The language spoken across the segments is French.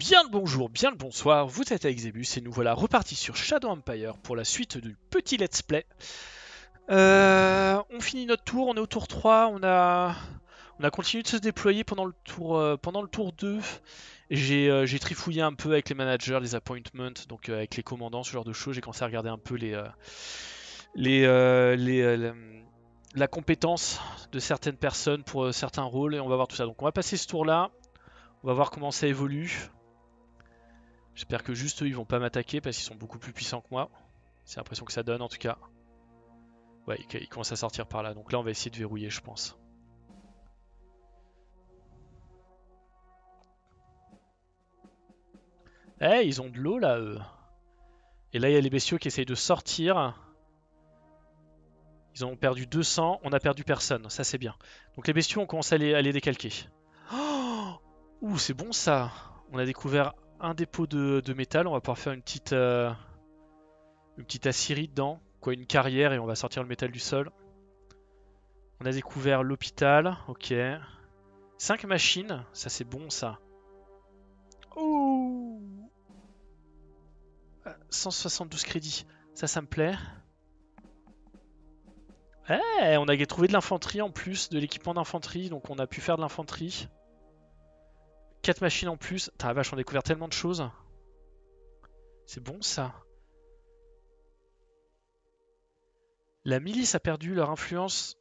Bien le bonjour, bien le bonsoir, vous êtes avec Zebus et nous voilà repartis sur Shadow Empire pour la suite du petit let's play. Euh, on finit notre tour, on est au tour 3, on a, on a continué de se déployer pendant le tour, euh, pendant le tour 2. Euh, j'ai trifouillé un peu avec les managers, les appointments, donc avec les commandants, ce genre de choses. J'ai commencé à regarder un peu les, les, les la compétence de certaines personnes pour certains rôles et on va voir tout ça. Donc on va passer ce tour là. On va voir comment ça évolue. J'espère que juste eux, ils vont pas m'attaquer parce qu'ils sont beaucoup plus puissants que moi. C'est l'impression que ça donne en tout cas. Ouais, ils, commencent à sortir par là. Donc là, on va essayer de verrouiller, je pense. Eh, ils ont de l'eau là, eux. Et là, il y a les bestiaux qui essayent de sortir. Ils ont perdu 200, on a perdu personne, ça c'est bien. Donc les bestiaux, on commence à les, décalquer. Oh c'est bon ça On a découvert un dépôt de, métal. On va pouvoir faire une petite, euh, une petite dedans, quoi, une carrière, et on va sortir le métal du sol. On a découvert l'hôpital, ok. 5 machines, ça c'est bon ça. Ouh 172 euh, crédits, ça ça me plaît. Eh, on a trouvé de l'infanterie en plus, de l'équipement d'infanterie, donc on a pu faire de l'infanterie machines en plus. T'as vache, découvert tellement de choses. C'est bon ça. La milice a perdu leur influence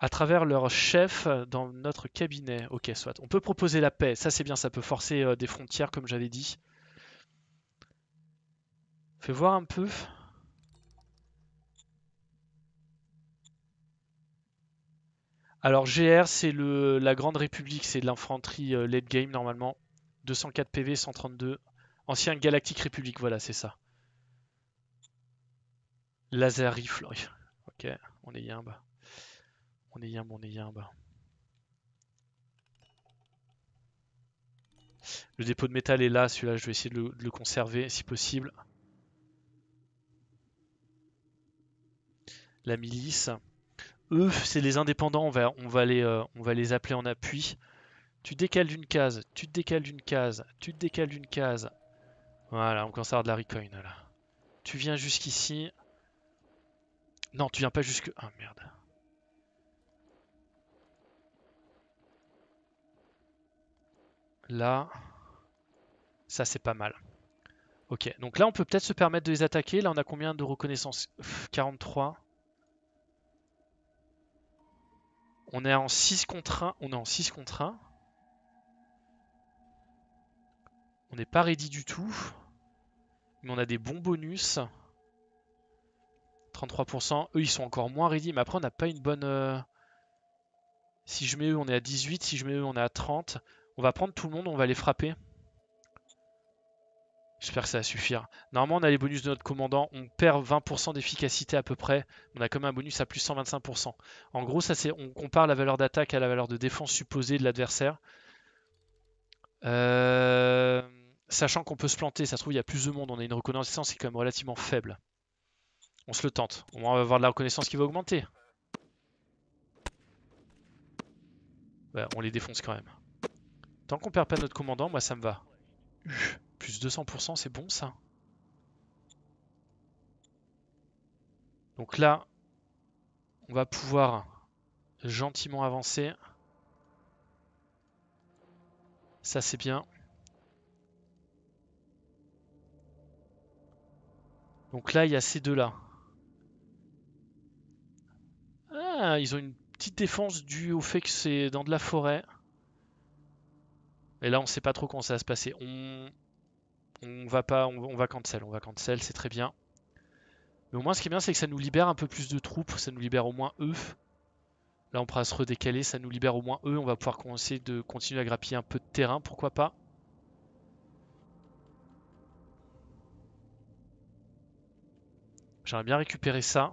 à travers leur chef dans notre cabinet. Ok, soit. On peut proposer la paix. Ça, c'est bien. Ça peut forcer euh, des frontières, comme j'avais dit. Fais voir un peu. Alors GR, c'est la Grande République, c'est de l'infanterie euh, late game normalement. 204 PV, 132. Ancien Galactique République, voilà, c'est ça. Laser rifle, Ok, on est bas, On est yimbe, on est bas Le dépôt de métal est là, celui-là je vais essayer de le conserver si possible. La milice eux, c'est les indépendants, euh, on va, les, appeler en appui. Tu décales d'une case, tu te décales d'une case, tu te décales d'une case. Voilà, on commence à avoir de la recoin là. Tu viens jusqu'ici. Non, tu viens pas jusque... Ah merde. Là. Ça c'est pas mal. Ok, donc là on peut peut-être se permettre de les attaquer. Là on a combien de reconnaissance 43. On est en 6 contre 1. On est en 6 On n'est pas ready du tout. Mais on a des bons bonus. 33%. Eux, ils sont encore moins ready. Mais après, on n'a pas une bonne... Euh, si je mets eux, on est à 18. Si je mets eux, on est à 30. On va prendre tout le monde. On va les frapper. J'espère que ça va suffire. Normalement, on a les bonus de notre commandant. On perd 20% d'efficacité à peu près. On a quand même un bonus à plus 125%. En gros, ça c'est on compare la valeur d'attaque à la valeur de défense supposée de l'adversaire. Euh, sachant qu'on peut se planter, ça se trouve, il y a plus de monde. On a une reconnaissance qui est quand même relativement faible. On se le tente. Au moins On va avoir de la reconnaissance qui va augmenter. Ouais, on les défonce quand même. Tant qu'on perd pas notre commandant, moi ça me va plus 200%, c'est bon ça. Donc là, on va pouvoir gentiment avancer. Ça c'est bien. Donc là, il y a ces deux-là. Ah, ils ont une petite défense due au fait que c'est dans de la forêt. Et là, on sait pas trop comment ça va se passer. On on va pas, on, cancel, on va cancel, c'est très bien. Mais au moins, ce qui est bien, c'est que ça nous libère un peu plus de troupes, ça nous libère au moins eux. Là, on pourra se redécaler, ça nous libère au moins eux. On va pouvoir commencer de continuer à grappiller un peu de terrain, pourquoi pas. J'aimerais bien récupérer ça.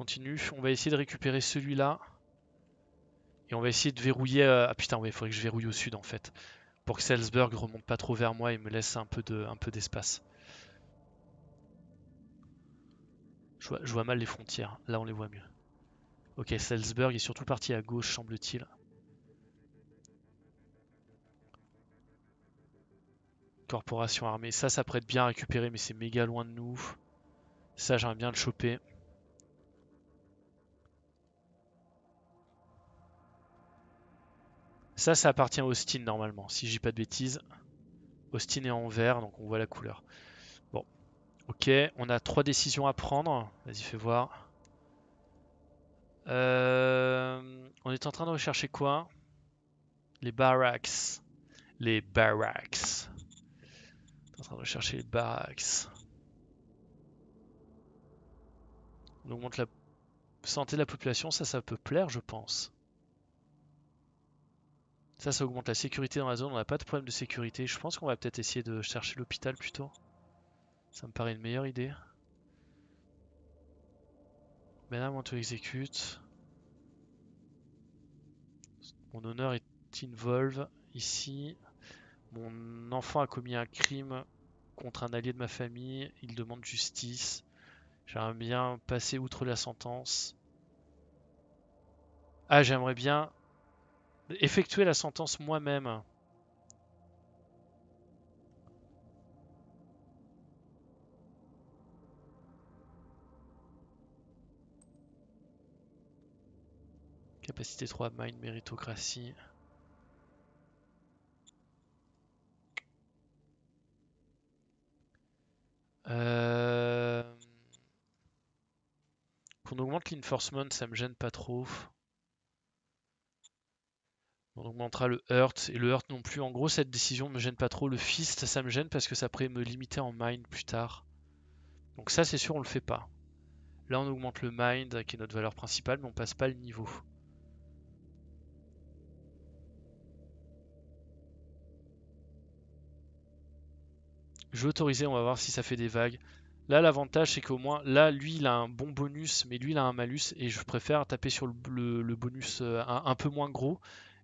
Continue. On va essayer de récupérer celui-là. Et on va essayer de verrouiller... Euh, ah putain, ouais, il faudrait que je verrouille au sud, en fait. Pour que Salzburg remonte pas trop vers moi et me laisse un peu d'espace. Je vois, je vois mal les frontières. Là, on les voit mieux. Ok, Salzburg est surtout parti à gauche, semble-t-il. Corporation armée. Ça, ça prête bien à récupérer, mais c'est méga loin de nous. Ça, j'aimerais bien le choper. Ça, ça appartient à Austin normalement, si j'ai pas de bêtises. Austin est en vert, donc on voit la couleur. Bon, ok, on a trois décisions à prendre. Vas-y, fais voir. Euh, on est en train de rechercher quoi Les barracks. Les barracks. On est en train de rechercher les barracks. On augmente la santé de la population, ça, ça peut plaire, je pense. Ça, ça augmente la sécurité dans la zone. On n'a pas de problème de sécurité. Je pense qu'on va peut-être essayer de chercher l'hôpital plutôt. Ça me paraît une meilleure idée. Madame, on te exécute. Mon honneur est involve ici. Mon enfant a commis un crime contre un allié de ma famille. Il demande justice. J'aimerais bien passer outre la sentence. Ah, j'aimerais bien effectuer la sentence moi-même. Capacité 3, mind, méritocratie. Euh, Qu'on augmente l'enforcement, ça me gêne pas trop. On augmentera le Hurt et le Hurt non plus. En gros, cette décision me gêne pas trop. Le Fist, ça me gêne parce que ça pourrait me limiter en Mind plus tard. Donc ça, c'est sûr, on le fait pas. Là, on augmente le Mind, qui est notre valeur principale, mais on passe pas le niveau. Je vais autoriser, on va voir si ça fait des vagues. Là, l'avantage, c'est qu'au moins, là, lui, il a un bon bonus, mais lui, il a un malus, et je préfère taper sur le, bonus euh, un peu moins gros,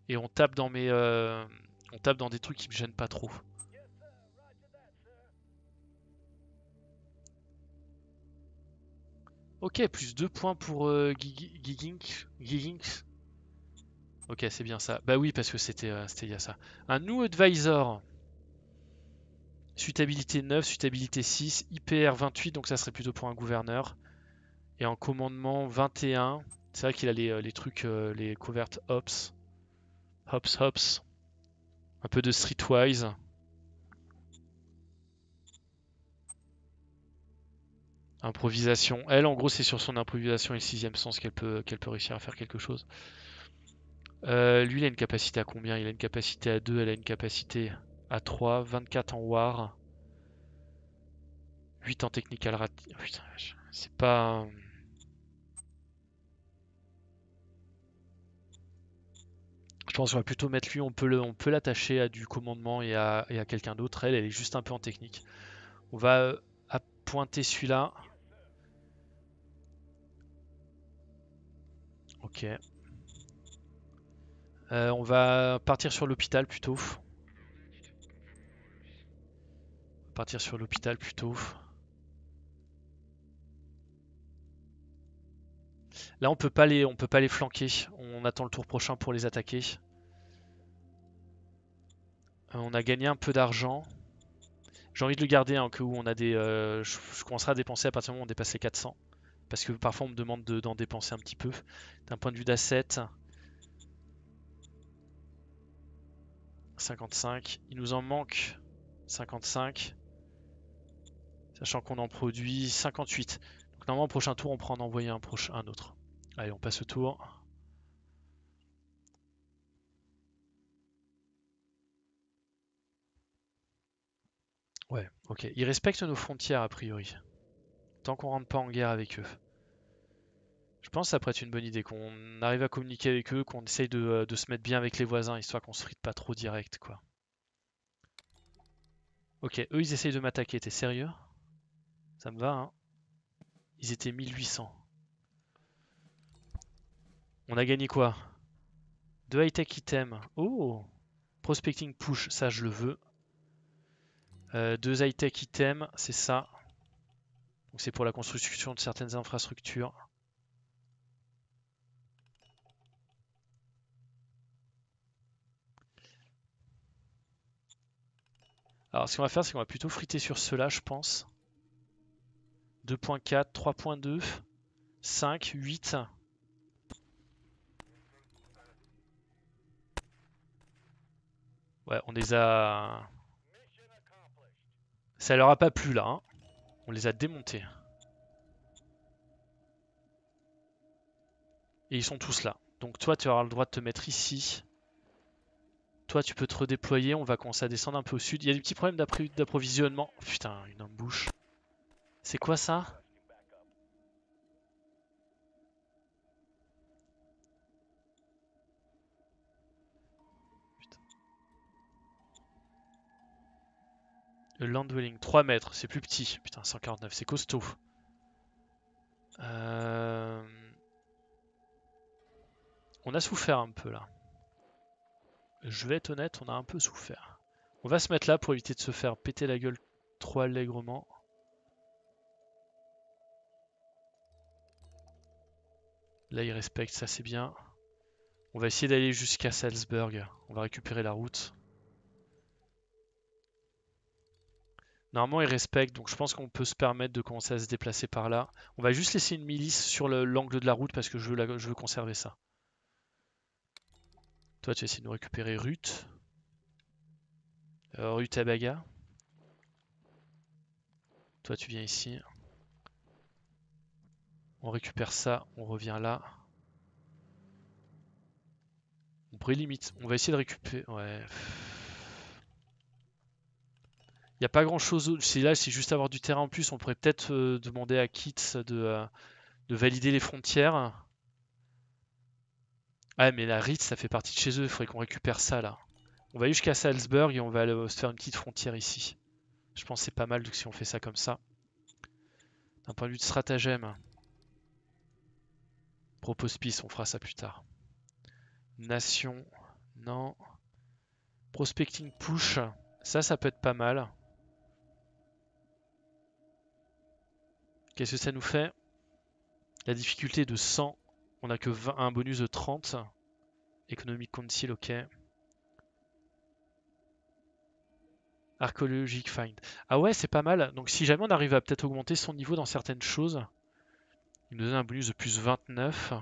et on tape dans mes euh, on tape dans des trucs qui me gênent pas trop. Ok, plus 2 points pour euh, Ok, c'est bien ça. Bah oui, parce que c'était euh, c'était il y a ça. Un New Advisor. Suitabilité 9, suitabilité 6, IPR 28, donc ça serait plutôt pour un gouverneur. Et en commandement 21, c'est vrai qu'il a les, euh, trucs, les couvertes ops. Hops Hops. Un peu de Streetwise. Improvisation. Elle, en gros, c'est sur son improvisation et le sixième sens qu'elle peut, qu'elle peut réussir à faire quelque chose. Euh, lui, il a une capacité à combien Il a une capacité à 2, elle a une capacité à 3, 24 en war, 8 en technical rat. Putain, c'est pas. pense qu'on va plutôt mettre lui, on peut l'attacher à du commandement et à, quelqu'un d'autre. Elle, elle est juste un peu en technique. On va euh, pointer celui-là. Ok. Euh, on va partir sur l'hôpital plutôt. Partir sur l'hôpital plutôt. Là on peut pas les on peut pas les flanquer. On attend le tour prochain pour les attaquer. Euh, on a gagné un peu d'argent. J'ai envie de le garder, en hein, que où on a des, euh, je, commencerai à dépenser à partir du moment où on dépasse les 400. Parce que parfois on me demande d'en dépenser un petit peu. D'un point de vue d'asset. 55. Il nous en manque 55. Sachant qu'on en produit 58. Donc normalement au prochain tour on prend en envoyer un, proche, un autre. Allez on passe au tour. Ouais, ok. Ils respectent nos frontières a priori. Tant qu'on rentre pas en guerre avec eux. Je pense que ça pourrait être une bonne idée, qu'on arrive à communiquer avec eux, qu'on essaye de, euh, se mettre bien avec les voisins, histoire qu'on se frite pas trop direct, quoi. Ok, eux ils essayent de m'attaquer, t'es sérieux Ça me va, hein Ils étaient 1800. On a gagné quoi Deux high-tech items. Oh Prospecting push, ça je le veux. Euh, deux high-tech items, c'est ça. c'est pour la construction de certaines infrastructures. Alors ce qu'on va faire, c'est qu'on va plutôt friter sur cela, je pense. 2.4, 3.2, 5, 8. Ouais, on les a... Ça leur a pas plu là. Hein. On les a démontés. Et ils sont tous là. Donc toi, tu auras le droit de te mettre ici. Toi, tu peux te redéployer. On va commencer à descendre un peu au sud. Il y a des petits problèmes d'approvisionnement. Putain, une embouche. C'est quoi ça Le land 3 mètres, c'est plus petit. Putain, 149, c'est costaud. Euh, on a souffert un peu là. Je vais être honnête, on a un peu souffert. On va se mettre là pour éviter de se faire péter la gueule trop allègrement. Là, il respecte, ça c'est bien. On va essayer d'aller jusqu'à Salzburg. On va récupérer la route. Normalement, ils respectent, donc je pense qu'on peut se permettre de commencer à se déplacer par là. On va juste laisser une milice sur l'angle de la route parce que je veux, je veux conserver ça. Toi, tu vas de nous récupérer Ruth. Euh, Ruth Abaga. Toi, tu viens ici. On récupère ça, on revient là. On pourrait limite. On va essayer de récupérer. Ouais. Il n'y a pas grand chose. si là, c'est juste avoir du terrain en plus. On pourrait peut-être euh, demander à Kits de, euh, valider les frontières. Ah, mais la Ritz, ça fait partie de chez eux. Il faudrait qu'on récupère ça là. On va aller jusqu'à Salzburg et on va se faire une petite frontière ici. Je pense que c'est pas mal si on fait ça comme ça. D'un point de vue de stratagème. Propose on fera ça plus tard. Nation, non. Prospecting Push, ça, ça peut être pas mal. Qu'est-ce que ça nous fait La difficulté de 100. On a que 20, un bonus de 30. Economic Council, ok. Archaeologic Find. Ah ouais, c'est pas mal. Donc si jamais on arrive à peut-être augmenter son niveau dans certaines choses, il nous donne un bonus de plus 29.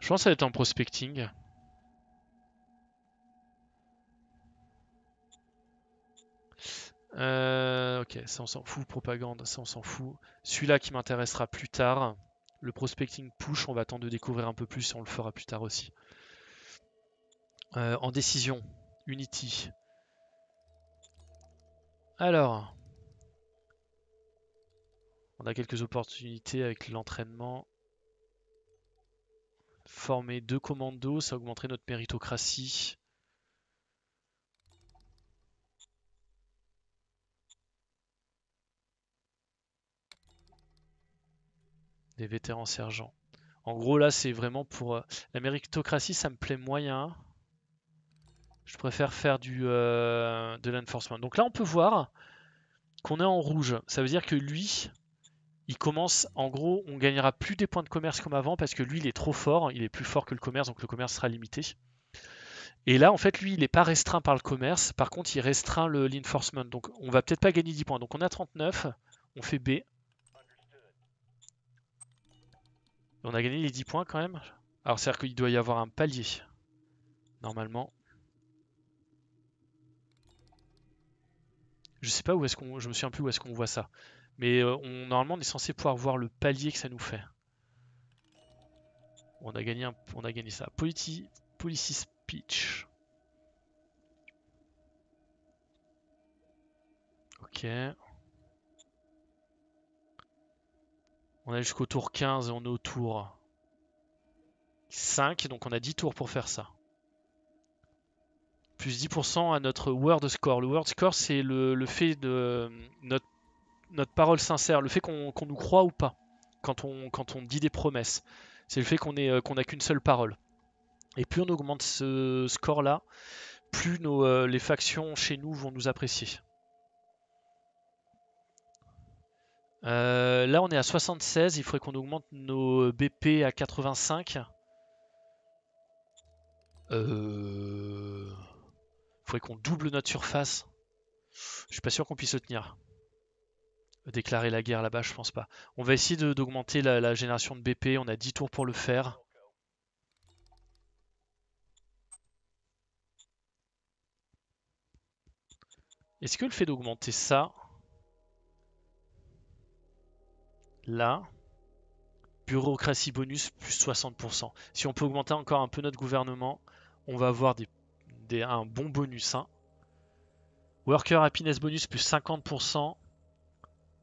Je pense que ça être en prospecting. Euh, ok, ça on s'en fout, propagande, ça on s'en fout. Celui-là qui m'intéressera plus tard, le prospecting push, on va attendre de découvrir un peu plus, et on le fera plus tard aussi. Euh, en décision, Unity. Alors, on a quelques opportunités avec l'entraînement. Former deux commandos, ça augmenterait notre méritocratie. des vétérans sergents. En gros, là, c'est vraiment pour... l'améritocratie euh, la méritocratie, ça me plaît moyen. Je préfère faire du, euh, de l'enforcement. Donc là, on peut voir qu'on est en rouge. Ça veut dire que lui, il commence... En gros, on gagnera plus des points de commerce comme avant parce que lui, il est trop fort. Il est plus fort que le commerce, donc le commerce sera limité. Et là, en fait, lui, il n'est pas restreint par le commerce. Par contre, il restreint l'enforcement. donc, on va peut-être pas gagner 10 points. Donc, on a 39. On fait B. On a gagné les 10 points quand même. Alors c'est-à-dire qu'il doit y avoir un palier. Normalement. Je sais pas où est-ce qu'on... Je me souviens plus où est-ce qu'on voit ça. Mais euh, on, normalement on est censé pouvoir voir le palier que ça nous fait. On a gagné, on a gagné ça. Policy Speech. Ok. On est jusqu'au tour 15 et on est au tour 5, donc on a 10 tours pour faire ça. Plus 10% à notre word score. Le word score, c'est le, fait de euh, notre, parole sincère, le fait qu'on nous croit ou pas quand on, quand on dit des promesses. C'est le fait qu'on euh, qu'on n'a qu'une seule parole. Et plus on augmente ce score-là, plus euh, les factions chez nous vont nous apprécier. Euh, là, on est à 76. Il faudrait qu'on augmente nos BP à 85. Il euh, faudrait qu'on double notre surface. Je suis pas sûr qu'on puisse se tenir. Déclarer la guerre là-bas, je pense pas. On va essayer d'augmenter la, génération de BP. On a 10 tours pour le faire. Est-ce que le fait d'augmenter ça... là, bureaucratie bonus plus 60%. Si on peut augmenter encore un peu notre gouvernement, on va avoir des, un bon bonus. Hein. Worker happiness bonus plus 50%.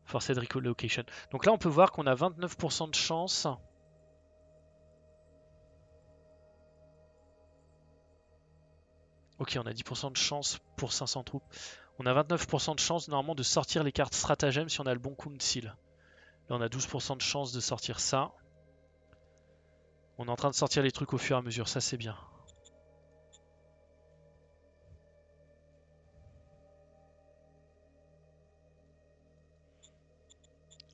Forced location. Donc là, on peut voir qu'on a 29% de chance. Ok, on a 10% de chance pour 500 troupes. On a 29% de chance normalement de sortir les cartes stratagèmes si on a le bon Council on a 12% de chance de sortir ça. On est en train de sortir les trucs au fur et à mesure, ça c'est bien.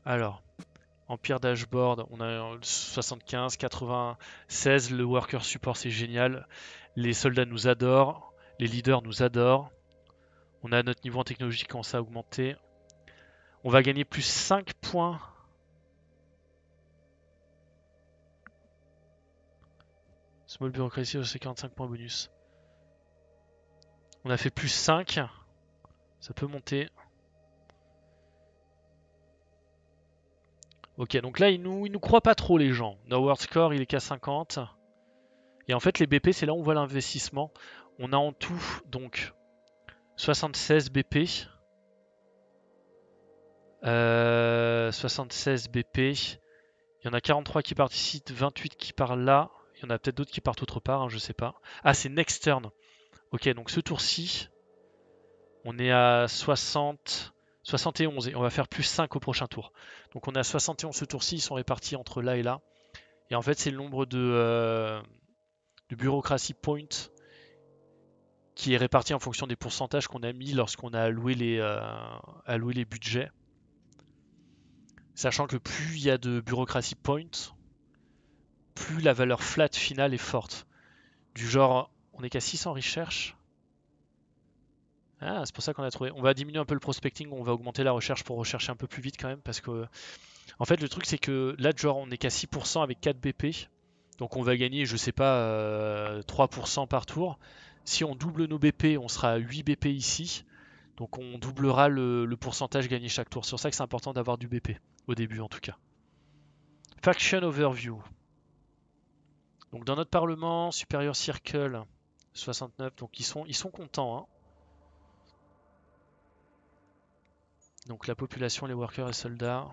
Alors, Empire Dashboard, on a 75, 96, le Worker Support c'est génial, les soldats nous adorent, les leaders nous adorent, on a notre niveau en technologie qui commence à augmenter. On va gagner plus 5 points Small bureaucratie c'est 45 points bonus. On a fait plus 5. Ça peut monter. Ok, donc là, ils nous, ils nous croient pas trop, les gens. No World Score, il est qu'à 50. Et en fait, les BP, c'est là où on voit l'investissement. On a en tout, donc, 76 BP. 76 BP. Il y en a 43 qui participent 28 qui parlent là. Il y en a peut-être d'autres qui partent autre part, hein, je sais pas. Ah, c'est next turn. Ok, donc ce tour-ci, on est à 60, 71 et on va faire plus 5 au prochain tour. Donc on est à 71 ce tour-ci, ils sont répartis entre là et là. Et en fait, c'est le nombre de, euh, de bureaucratie point qui est réparti en fonction des pourcentages qu'on a mis lorsqu'on a alloué les, euh, alloué les budgets. Sachant que plus il y a de bureaucratie points plus la valeur flat finale est forte. Du genre, on est qu'à 600 recherches. Ah, c'est pour ça qu'on a trouvé. On va diminuer un peu le prospecting, on va augmenter la recherche pour rechercher un peu plus vite quand même, parce que... En fait, le truc, c'est que là, genre, on est qu'à 6% avec 4 BP, donc on va gagner, je sais pas, 3% euh, par tour. Si on double nos BP, on sera à 8 BP ici. Donc on doublera le, le pourcentage gagné chaque tour. C'est pour ça que c'est important d'avoir du BP, au début en tout cas. Faction Overview. Donc dans notre parlement, supérieur circle, 69. Donc ils sont, ils sont contents. Hein. Donc la population, les workers et soldats.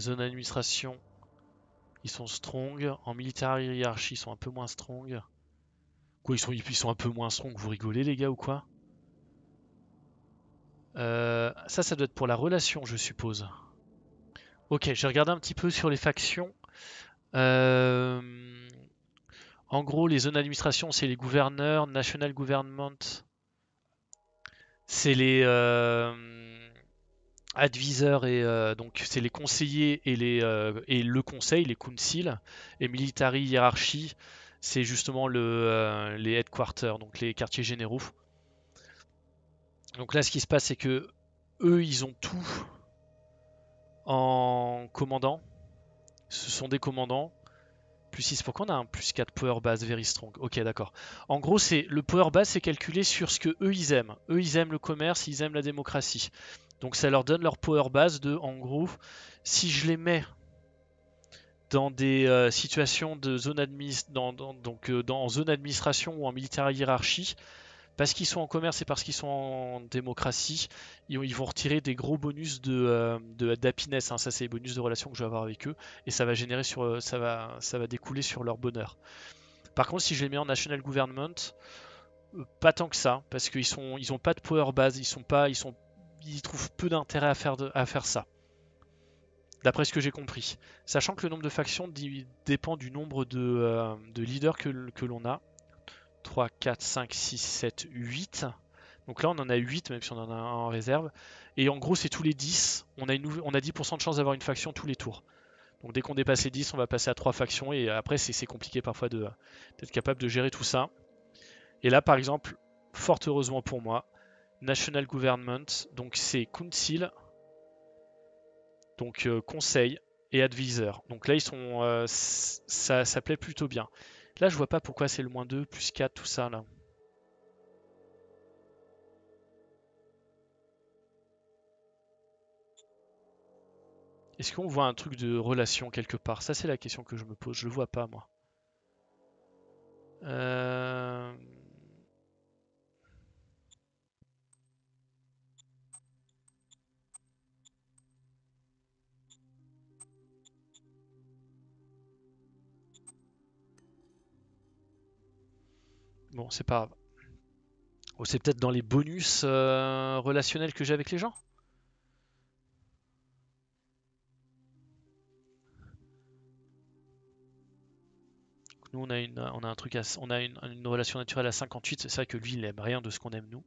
Zone administration, ils sont strong. En militaire hiérarchie, ils sont un peu moins strong. Quoi, ils sont, ils sont un peu moins strong Vous rigolez les gars ou quoi euh, ça, ça doit être pour la relation, je suppose. Ok, j'ai regardé un petit peu sur les factions. Euh, en gros, les zones d'administration, c'est les gouverneurs, national government, c'est les euh, et euh, donc c'est les conseillers et, les, et le conseil, les councils, et military hiérarchie, c'est justement le, les headquarters, donc les quartiers généraux. Donc là, ce qui se passe, c'est que eux, ils ont tout en commandant. Ce sont des commandants. Plus 6, pourquoi on a un plus 4 power base very strong Ok, d'accord. En gros, c'est le power base, c'est calculé sur ce que eux, ils aiment. Eux, ils aiment le commerce, ils aiment la démocratie. Donc ça leur donne leur power base de, en gros, si je les mets dans des euh, situations de zone dans, donc, euh, dans zone administration ou en militaire hiérarchie, parce qu'ils sont en commerce et parce qu'ils sont en démocratie, ils, vont retirer des gros bonus de, euh, hein. ça c'est les bonus de relations que je vais avoir avec eux, et ça va générer sur euh, ça va, ça va découler sur leur bonheur. Par contre, si je les mets en national government, euh, pas tant que ça, parce qu'ils sont ils ont pas de power base, ils sont pas ils sont ils trouvent peu d'intérêt à faire de, à faire ça. D'après ce que j'ai compris. Sachant que le nombre de factions dépend du nombre de, leaders que l'on a. 3, 4, 5, 6, 7, 8. Donc là, on en a 8, même si on en a un en réserve. Et en gros, c'est tous les 10. On a, 10% de chance d'avoir une faction tous les tours. Donc dès qu'on dépasse les 10, on va passer à 3 factions. Et après, c'est compliqué parfois d'être capable de gérer tout ça. Et là, par exemple, fort heureusement pour moi, National Government, donc c'est Council, donc euh, Conseil et Advisor. Donc là, ils sont, euh, ça, ça plaît plutôt bien. Là, je vois pas pourquoi c'est le moins 2, plus 4, tout ça, là. Est-ce qu'on voit un truc de relation quelque part Ça, c'est la question que je me pose. Je le vois pas, moi. Euh... Bon, c'est pas c'est peut-être dans les bonus euh, relationnels que j'ai avec les gens Nous, on a, une, on a un truc à, on a une, relation naturelle à 58, c'est ça que lui, il aime rien de ce qu'on aime nous.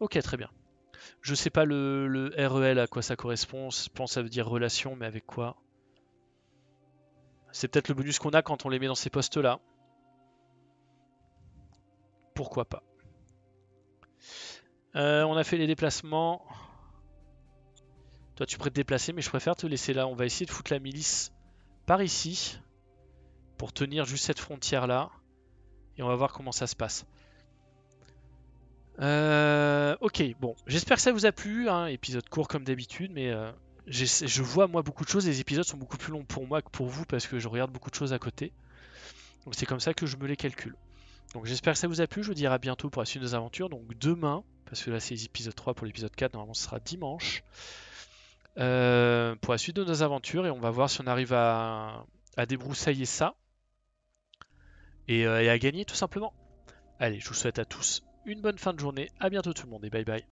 Ok, très bien. Je sais pas le, le REL à quoi ça correspond. Je pense que ça veut dire relation, mais avec quoi c'est peut-être le bonus qu'on a quand on les met dans ces postes-là. Pourquoi pas. Euh, on a fait les déplacements. Toi, tu pourrais te déplacer, mais je préfère te laisser là. On va essayer de foutre la milice par ici. Pour tenir juste cette frontière-là. Et on va voir comment ça se passe. Euh, ok, bon. J'espère que ça vous a plu. Hein. épisode court comme d'habitude, mais... Euh, je vois moi beaucoup de choses. Les épisodes sont beaucoup plus longs pour moi que pour vous parce que je regarde beaucoup de choses à côté. Donc c'est comme ça que je me les calcule. Donc j'espère que ça vous a plu. Je vous dirai à bientôt pour la suite de nos aventures. Donc demain, parce que là c'est l'épisode 3 pour l'épisode 4, normalement ce sera dimanche. Euh, pour la suite de nos aventures et on va voir si on arrive à, débroussailler ça et, euh, et à gagner tout simplement. Allez, je vous souhaite à tous une bonne fin de journée, à bientôt tout le monde et bye bye.